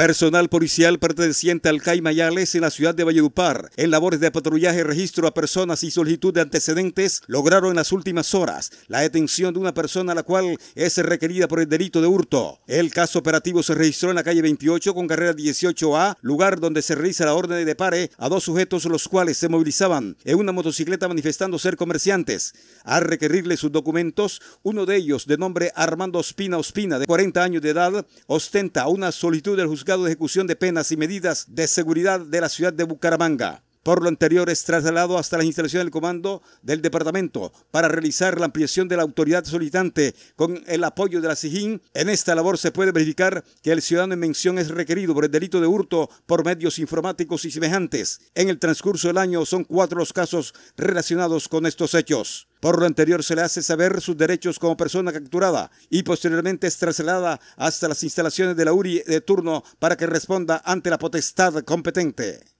Personal policial perteneciente al CAI Mayales en la ciudad de Valledupar, en labores de patrullaje, registro a personas y solicitud de antecedentes, lograron en las últimas horas la detención de una persona a la cual es requerida por el delito de hurto. El caso operativo se registró en la calle 28 con carrera 18A, lugar donde se realiza la orden de pare a dos sujetos los cuales se movilizaban en una motocicleta manifestando ser comerciantes. Al requerirle sus documentos, uno de ellos, de nombre Armando Ospina Ospina, de 40 años de edad, ostenta una solicitud del juzgado de Ejecución de Penas y Medidas de Seguridad de la ciudad de Bucaramanga. Por lo anterior es trasladado hasta las instalaciones del comando del departamento para realizar la ampliación de la autoridad solicitante con el apoyo de la SIJIN. En esta labor se puede verificar que el ciudadano en mención es requerido por el delito de hurto por medios informáticos y semejantes. En el transcurso del año son cuatro los casos relacionados con estos hechos. Por lo anterior se le hace saber sus derechos como persona capturada y posteriormente es trasladada hasta las instalaciones de la URI de turno para que responda ante la potestad competente.